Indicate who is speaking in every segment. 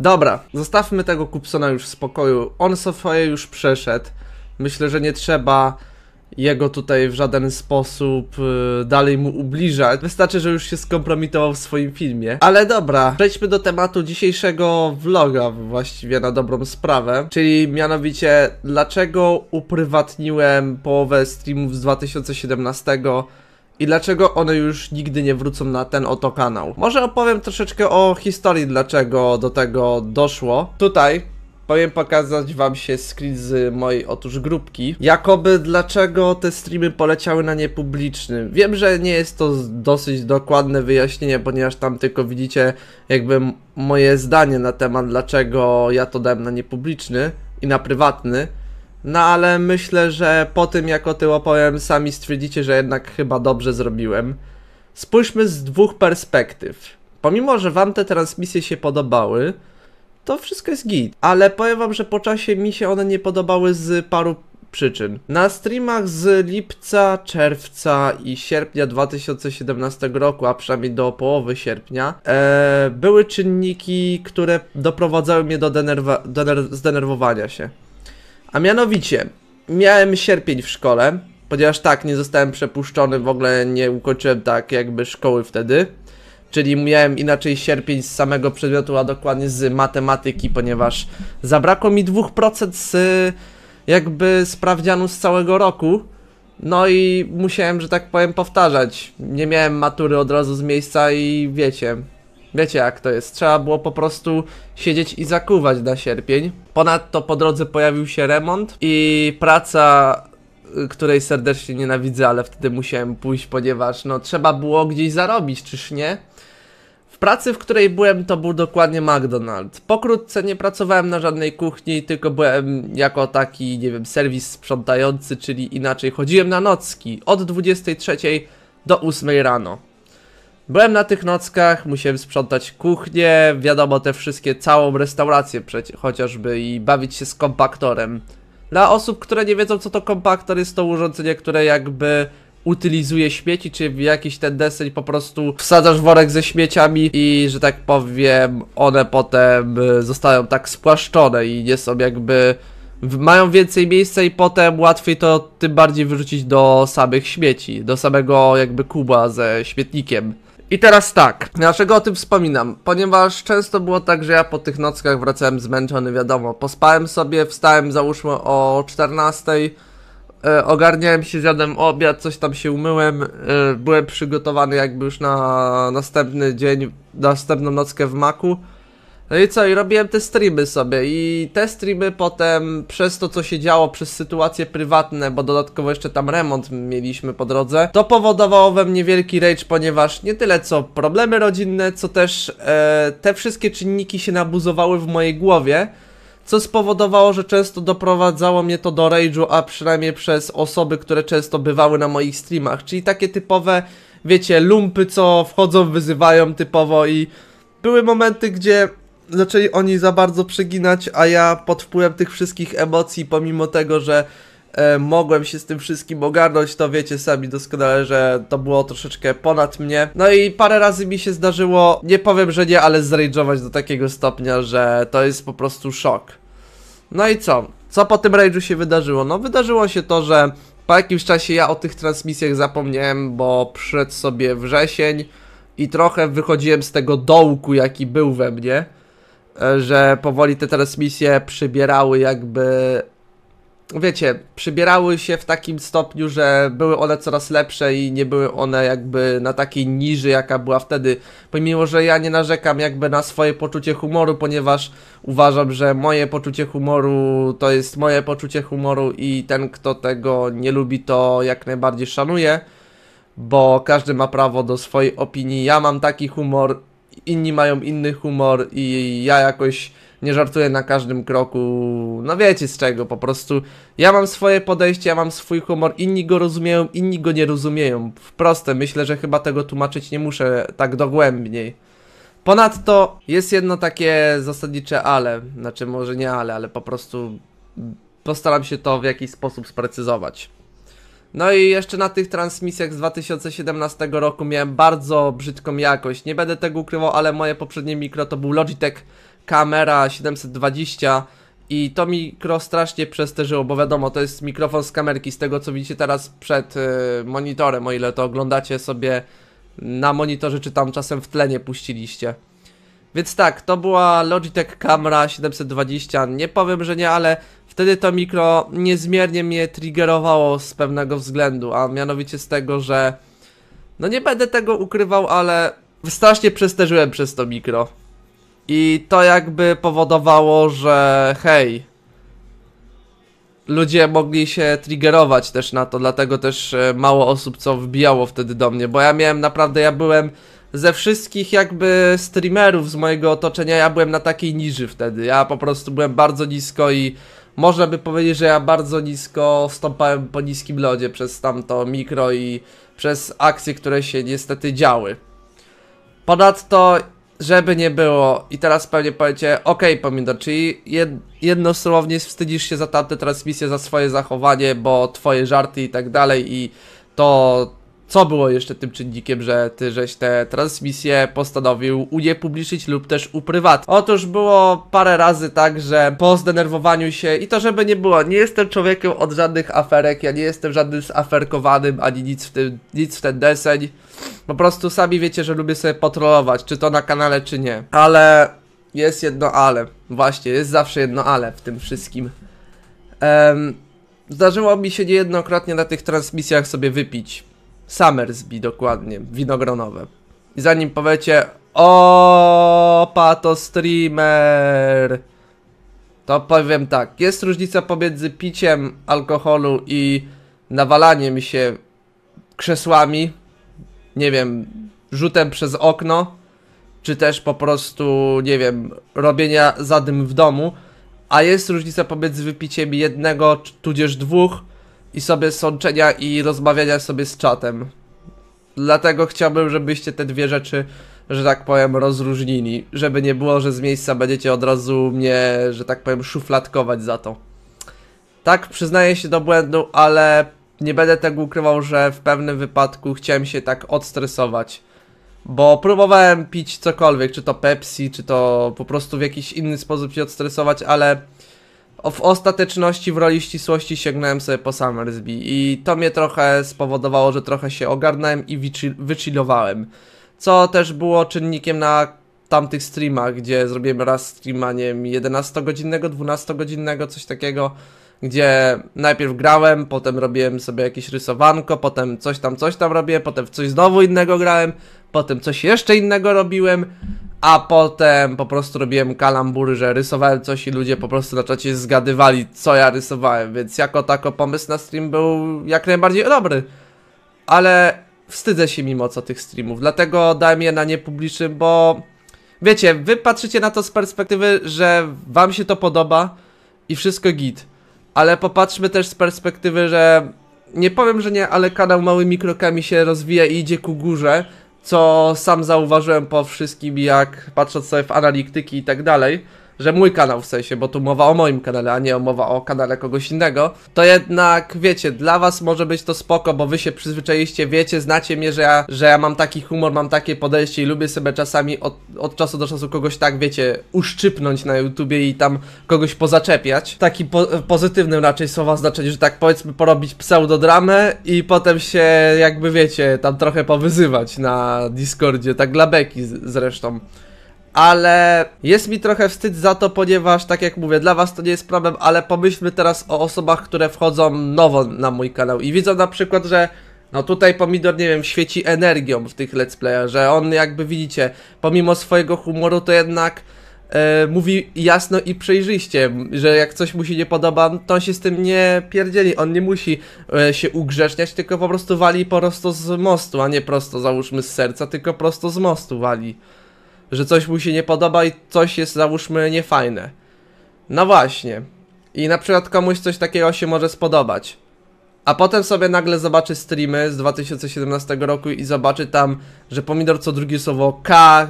Speaker 1: Dobra, zostawmy tego Kupsona już w spokoju. On swoje już przeszedł. Myślę, że nie trzeba jego tutaj w żaden sposób yy, dalej mu ubliżać. Wystarczy, że już się skompromitował w swoim filmie. Ale dobra, przejdźmy do tematu dzisiejszego vloga właściwie na dobrą sprawę. Czyli mianowicie, dlaczego uprywatniłem połowę streamów z 2017 i dlaczego one już nigdy nie wrócą na ten oto kanał. Może opowiem troszeczkę o historii, dlaczego do tego doszło. Tutaj powiem pokazać wam się screen z mojej otóż grupki. Jakoby dlaczego te streamy poleciały na niepublicznym. Wiem, że nie jest to dosyć dokładne wyjaśnienie, ponieważ tam tylko widzicie jakby moje zdanie na temat dlaczego ja to dałem na niepubliczny i na prywatny. No ale myślę, że po tym jak o tym opowiem, sami stwierdzicie, że jednak chyba dobrze zrobiłem. Spójrzmy z dwóch perspektyw. Pomimo, że wam te transmisje się podobały, to wszystko jest git. Ale powiem wam, że po czasie mi się one nie podobały z paru przyczyn. Na streamach z lipca, czerwca i sierpnia 2017 roku, a przynajmniej do połowy sierpnia, e, były czynniki, które doprowadzały mnie do denerwa- dener- zdenerwowania się. A mianowicie, miałem sierpień w szkole, ponieważ tak, nie zostałem przepuszczony, w ogóle nie ukończyłem tak jakby szkoły wtedy. Czyli miałem inaczej sierpień z samego przedmiotu, a dokładnie z matematyki, ponieważ zabrakło mi 2% z jakby sprawdzianu z całego roku. No i musiałem, że tak powiem, powtarzać. Nie miałem matury od razu z miejsca i wiecie, Wiecie jak to jest, trzeba było po prostu siedzieć i zakuwać na sierpień. Ponadto po drodze pojawił się remont i praca y, której serdecznie nienawidzę, ale wtedy musiałem pójść, ponieważ no trzeba było gdzieś zarobić, czyż nie? W pracy, w której byłem, to był dokładnie McDonald's. Pokrótce nie pracowałem na żadnej kuchni, tylko byłem jako taki, nie wiem, serwis sprzątający, czyli inaczej chodziłem na nocki od 23 do 8 rano. Byłem na tych nockach, musiałem sprzątać kuchnię, wiadomo te wszystkie, całą restaurację przecież chociażby i bawić się z kompaktorem. Dla osób, które nie wiedzą co to kompaktor, jest to urządzenie, które jakby utylizuje śmieci, czy w jakiś ten deseń po prostu wsadzasz worek ze śmieciami i, że tak powiem, one potem y, zostają tak spłaszczone i nie są jakby... Mają więcej miejsca i potem łatwiej to tym bardziej wyrzucić do samych śmieci, do samego jakby kuba ze śmietnikiem. I teraz tak, dlaczego o tym wspominam? Ponieważ często było tak, że ja po tych nockach wracałem zmęczony, wiadomo. Pospałem sobie, wstałem załóżmy o 14, e, ogarniałem się, zjadłem obiad, coś tam się umyłem, e, byłem przygotowany jakby już na następny dzień, następną nockę w maku. No i co, i robiłem te streamy sobie i te streamy potem przez to co się działo, przez sytuacje prywatne, bo dodatkowo jeszcze tam remont mieliśmy po drodze, to powodowało we mnie wielki rage, ponieważ nie tyle co problemy rodzinne, co też e, te wszystkie czynniki się nabuzowały w mojej głowie, co spowodowało, że często doprowadzało mnie to do rage'u, a przynajmniej przez osoby, które często bywały na moich streamach, czyli takie typowe, wiecie, lumpy, co wchodzą, wyzywają typowo i były momenty, gdzie zaczęli oni za bardzo przeginać, a ja pod wpływem tych wszystkich emocji, pomimo tego, że e, mogłem się z tym wszystkim ogarnąć, to wiecie sami doskonale, że to było troszeczkę ponad mnie. No i parę razy mi się zdarzyło, nie powiem, że nie, ale zrage'ować do takiego stopnia, że to jest po prostu szok. No i co? Co po tym rage'u się wydarzyło? No wydarzyło się to, że po jakimś czasie ja o tych transmisjach zapomniałem, bo przed sobie wrzesień i trochę wychodziłem z tego dołku, jaki był we mnie że powoli te transmisje przybierały jakby. Wiecie, przybierały się w takim stopniu, że były one coraz lepsze i nie były one jakby na takiej niży, jaka była wtedy. Pomimo, że ja nie narzekam jakby na swoje poczucie humoru, ponieważ uważam, że moje poczucie humoru to jest moje poczucie humoru i ten, kto tego nie lubi, to jak najbardziej szanuje, bo każdy ma prawo do swojej opinii. Ja mam taki humor, inni mają inny humor i ja jakoś nie żartuję na każdym kroku. No wiecie z czego, po prostu ja mam swoje podejście, ja mam swój humor, inni go rozumieją, inni go nie rozumieją. Proste, myślę, że chyba tego tłumaczyć nie muszę tak dogłębniej. Ponadto jest jedno takie zasadnicze ale, znaczy może nie ale, ale po prostu postaram się to w jakiś sposób sprecyzować. No i jeszcze na tych transmisjach z 2017 roku miałem bardzo brzydką jakość. Nie będę tego ukrywał, ale moje poprzednie mikro to był Logitech Camera 720 i to mikro strasznie przesterzyło, bo wiadomo, to jest mikrofon z kamerki, z tego co widzicie teraz przed y, monitorem, o ile to oglądacie sobie na monitorze, czy tam czasem w tle nie puściliście. Więc tak, to była Logitech Camera 720, nie powiem, że nie, ale wtedy to mikro niezmiernie mnie triggerowało z pewnego względu, a mianowicie z tego, że no nie będę tego ukrywał, ale strasznie przesterzyłem przez to mikro. I to jakby powodowało, że hej, ludzie mogli się triggerować też na to, dlatego też e, mało osób co wbijało wtedy do mnie, bo ja miałem naprawdę, ja byłem ze wszystkich jakby streamerów z mojego otoczenia ja byłem na takiej niży wtedy. Ja po prostu byłem bardzo nisko i można by powiedzieć, że ja bardzo nisko stąpałem po niskim lodzie przez tamto mikro i przez akcje, które się niestety działy. Ponadto, żeby nie było, i teraz pewnie powiecie, ok Pomidor, czyli jed jednostronnie wstydzisz się za tamte transmisje, za swoje zachowanie, bo twoje żarty i tak dalej i to co było jeszcze tym czynnikiem, że ty żeś te transmisje postanowił uniepublicznić lub też uprywać? Otóż było parę razy tak, że po zdenerwowaniu się i to żeby nie było, nie jestem człowiekiem od żadnych aferek, ja nie jestem żadnym zaferkowanym ani nic w, tym, nic w ten deseń. Po prostu sami wiecie, że lubię sobie potrolować, czy to na kanale, czy nie. Ale jest jedno ale. Właśnie, jest zawsze jedno ale w tym wszystkim. Um, zdarzyło mi się niejednokrotnie na tych transmisjach sobie wypić Summersby dokładnie, winogronowe. I zanim powiecie, o pato streamer, to powiem tak, jest różnica pomiędzy piciem alkoholu i nawalaniem się krzesłami, nie wiem, rzutem przez okno, czy też po prostu, nie wiem, robienia zadym w domu, a jest różnica pomiędzy wypiciem jednego tudzież dwóch i sobie sączenia i rozmawiania sobie z czatem. Dlatego chciałbym, żebyście te dwie rzeczy, że tak powiem, rozróżnili. Żeby nie było, że z miejsca będziecie od razu mnie, że tak powiem, szufladkować za to. Tak, przyznaję się do błędu, ale nie będę tego ukrywał, że w pewnym wypadku chciałem się tak odstresować. Bo próbowałem pić cokolwiek, czy to Pepsi, czy to po prostu w jakiś inny sposób się odstresować, ale w ostateczności w roli ścisłości sięgnąłem sobie po Summersby i to mnie trochę spowodowało, że trochę się ogarnąłem i wychillowałem. Co też było czynnikiem na tamtych streamach, gdzie zrobiłem raz streama, nie 11-godzinnego, 12-godzinnego, coś takiego, gdzie najpierw grałem, potem robiłem sobie jakieś rysowanko, potem coś tam, coś tam robię, potem w coś znowu innego grałem, potem coś jeszcze innego robiłem a potem po prostu robiłem kalambury, że rysowałem coś i ludzie po prostu na czacie zgadywali, co ja rysowałem, więc jako tako pomysł na stream był jak najbardziej dobry. Ale wstydzę się mimo co tych streamów, dlatego dałem je na niepublicznym, bo wiecie, wy patrzycie na to z perspektywy, że wam się to podoba i wszystko git. Ale popatrzmy też z perspektywy, że nie powiem, że nie, ale kanał małymi krokami się rozwija i idzie ku górze co sam zauważyłem po wszystkim, jak patrząc sobie w analityki i tak dalej, że mój kanał w sensie, bo tu mowa o moim kanale, a nie o mowa o kanale kogoś innego, to jednak wiecie, dla was może być to spoko, bo wy się przyzwyczailiście, wiecie, znacie mnie, że ja, że ja mam taki humor, mam takie podejście i lubię sobie czasami od, od czasu do czasu kogoś tak, wiecie, uszczypnąć na YouTubie i tam kogoś pozaczepiać. Taki po, pozytywnym raczej słowa znaczeniu, że tak powiedzmy porobić pseudodramę i potem się jakby wiecie, tam trochę powyzywać na Discordzie, tak dla beki zresztą ale jest mi trochę wstyd za to, ponieważ tak jak mówię, dla was to nie jest problem, ale pomyślmy teraz o osobach, które wchodzą nowo na mój kanał i widzą na przykład, że no tutaj pomidor, nie wiem, świeci energią w tych let's playach, że on jakby widzicie, pomimo swojego humoru to jednak e, mówi jasno i przejrzyście, że jak coś mu się nie podoba, to on się z tym nie pierdzieli, on nie musi e, się ugrzeczniać, tylko po prostu wali prosto z mostu, a nie prosto załóżmy z serca, tylko prosto z mostu wali że coś mu się nie podoba i coś jest załóżmy niefajne. No właśnie. I na przykład komuś coś takiego się może spodobać. A potem sobie nagle zobaczy streamy z 2017 roku i zobaczy tam, że pomidor co drugie słowo K,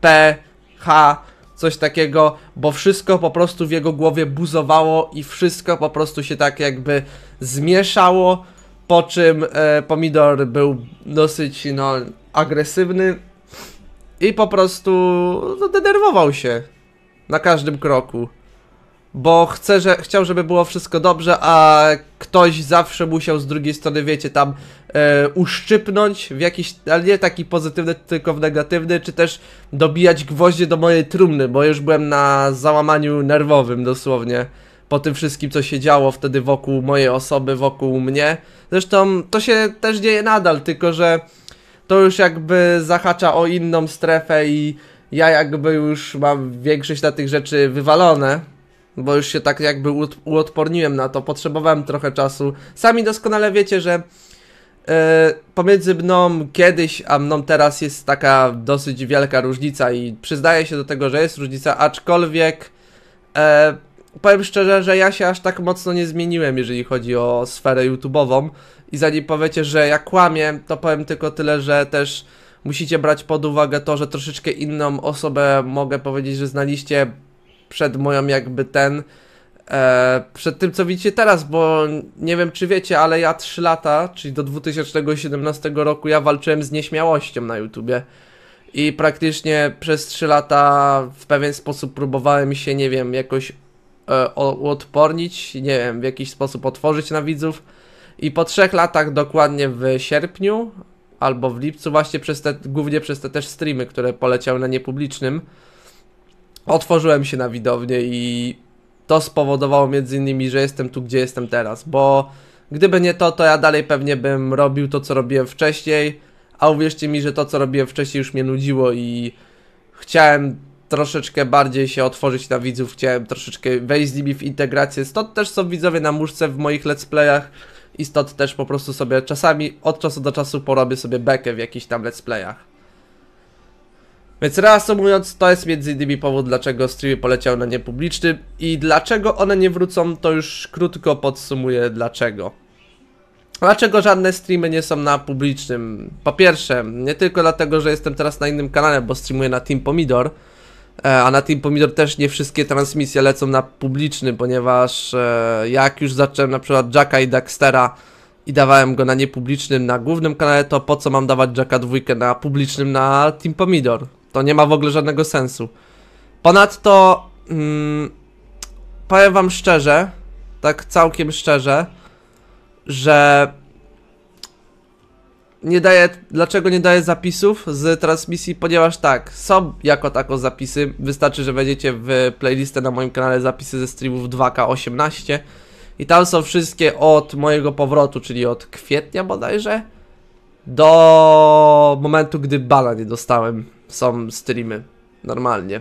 Speaker 1: P, H, coś takiego, bo wszystko po prostu w jego głowie buzowało i wszystko po prostu się tak jakby zmieszało, po czym e, pomidor był dosyć no, agresywny i po prostu no, denerwował się na każdym kroku. Bo chce, że, chciał, żeby było wszystko dobrze, a ktoś zawsze musiał z drugiej strony, wiecie, tam e, uszczypnąć w jakiś, ale nie taki pozytywny, tylko w negatywny, czy też dobijać gwoździe do mojej trumny, bo już byłem na załamaniu nerwowym dosłownie po tym wszystkim, co się działo wtedy wokół mojej osoby, wokół mnie. Zresztą to się też dzieje nadal, tylko że to już jakby zahacza o inną strefę i ja jakby już mam większość na tych rzeczy wywalone, bo już się tak jakby uodporniłem na to, potrzebowałem trochę czasu. Sami doskonale wiecie, że yy, pomiędzy mną kiedyś a mną teraz jest taka dosyć wielka różnica i przyznaję się do tego, że jest różnica, aczkolwiek yy, powiem szczerze, że ja się aż tak mocno nie zmieniłem, jeżeli chodzi o sferę YouTube'ową. I zanim powiecie, że ja kłamię, to powiem tylko tyle, że też musicie brać pod uwagę to, że troszeczkę inną osobę mogę powiedzieć, że znaliście przed moją jakby ten. E, przed tym, co widzicie teraz, bo nie wiem, czy wiecie, ale ja 3 lata, czyli do 2017 roku, ja walczyłem z nieśmiałością na YouTubie. I praktycznie przez 3 lata w pewien sposób próbowałem się, nie wiem, jakoś E, uodpornić, nie wiem, w jakiś sposób otworzyć na widzów. I po trzech latach, dokładnie w sierpniu albo w lipcu, właśnie przez te, głównie przez te też streamy, które poleciały na niepublicznym, otworzyłem się na widownię i to spowodowało między innymi, że jestem tu, gdzie jestem teraz, bo gdyby nie to, to ja dalej pewnie bym robił to, co robiłem wcześniej, a uwierzcie mi, że to, co robiłem wcześniej już mnie nudziło i chciałem troszeczkę bardziej się otworzyć na widzów, chciałem troszeczkę wejść z nimi w integrację, stąd też są widzowie na muszce w moich let's playach i stąd też po prostu sobie czasami, od czasu do czasu porobię sobie bekę w jakichś tam let's playach. Więc reasumując, to jest między innymi powód, dlaczego streamy poleciał na niepubliczny i dlaczego one nie wrócą, to już krótko podsumuję dlaczego. Dlaczego żadne streamy nie są na publicznym? Po pierwsze, nie tylko dlatego, że jestem teraz na innym kanale, bo streamuję na Team Pomidor, E, a na tym Pomidor też nie wszystkie transmisje lecą na publiczny, ponieważ e, jak już zacząłem na przykład Jacka i Daxtera i dawałem go na niepublicznym na głównym kanale, to po co mam dawać Jacka dwójkę na publicznym na Team Pomidor? To nie ma w ogóle żadnego sensu. Ponadto mm, powiem wam szczerze, tak całkiem szczerze, że nie daje. dlaczego nie daje zapisów z transmisji, ponieważ tak, są jako tako zapisy, wystarczy, że wejdziecie w playlistę na moim kanale zapisy ze streamów 2K18 i tam są wszystkie od mojego powrotu, czyli od kwietnia bodajże, do momentu, gdy bana nie dostałem, są streamy, normalnie.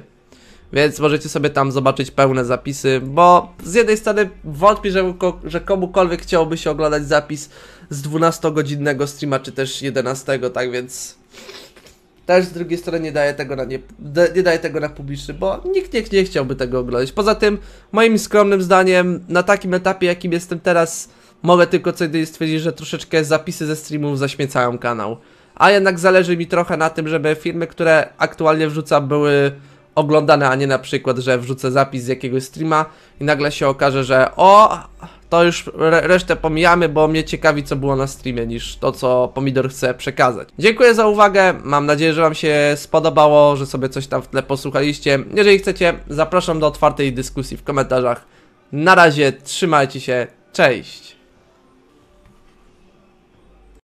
Speaker 1: Więc możecie sobie tam zobaczyć pełne zapisy, bo z jednej strony wątpię, że, że komukolwiek chciałoby się oglądać zapis z 12-godzinnego streama, czy też 11, tak więc też z drugiej strony nie daję tego na, nie, nie daje tego na publiczny, bo nikt, nikt nie chciałby tego oglądać. Poza tym, moim skromnym zdaniem, na takim etapie, jakim jestem teraz, mogę tylko co jedynie stwierdzić, że troszeczkę zapisy ze streamów zaśmiecają kanał. A jednak zależy mi trochę na tym, żeby filmy, które aktualnie wrzucam, były oglądane, a nie na przykład, że wrzucę zapis z jakiegoś streama i nagle się okaże, że o, to już resztę pomijamy, bo mnie ciekawi co było na streamie niż to co Pomidor chce przekazać. Dziękuję za uwagę, mam nadzieję, że Wam się spodobało, że sobie coś tam w tle posłuchaliście. Jeżeli chcecie, zapraszam do otwartej dyskusji w komentarzach. Na razie, trzymajcie się, cześć!